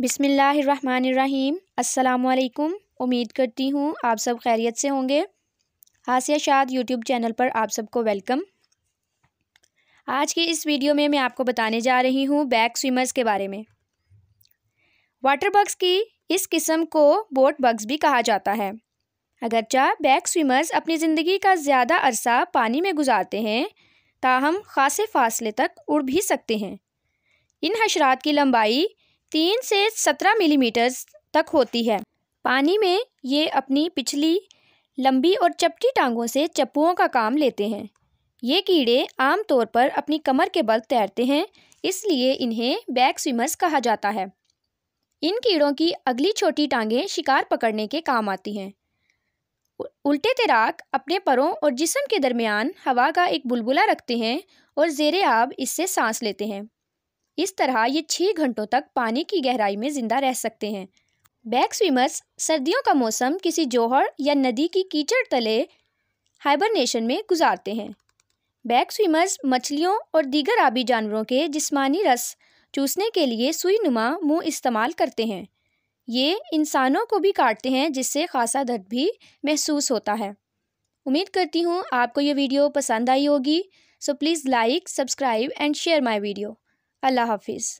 बिसमीम् अल्लाम उम्मीद करती हूँ आप सब खैरियत से होंगे हासिया शाद यूट्यूब चैनल पर आप सबको वेलकम आज की इस वीडियो में मैं आपको बताने जा रही हूँ बैक स्विमर्स के बारे में वाटर बग्स की इस किस्म को बोट बग्स भी कहा जाता है अगरचा बैक स्विमर्स अपनी ज़िंदगी का ज़्यादा अरसा पानी में गुजारते हैं ताहम खासे फासले तक उड़ भी सकते हैं इन हशरात की लंबाई तीन से सत्रह मिलीमीटर तक होती है पानी में ये अपनी पिछली लंबी और चपटी टांगों से चप्पुओं का काम लेते हैं ये कीड़े आमतौर पर अपनी कमर के बल तैरते हैं इसलिए इन्हें बैक स्विमर्स कहा जाता है इन कीड़ों की अगली छोटी टांगें शिकार पकड़ने के काम आती हैं उल्टे तैराक अपने परों और जिसम के दरमियान हवा का एक बुलबुला रखते हैं और जेर आब इससे सांस लेते हैं इस तरह ये छः घंटों तक पानी की गहराई में ज़िंदा रह सकते हैं बैक स्विमर्स सर्दियों का मौसम किसी जौहर या नदी की कीचड़ तले हाइबरनेशन में गुजारते हैं बैक स्विमर्स मछलियों और दीगर आबी जानवरों के जिस्मानी रस चूसने के लिए सुई नुमा मुँह इस्तेमाल करते हैं ये इंसानों को भी काटते हैं जिससे खासा दर्द भी महसूस होता है उम्मीद करती हूँ आपको ये वीडियो पसंद आई होगी so please like subscribe and share my video अल्लाह हाफिज़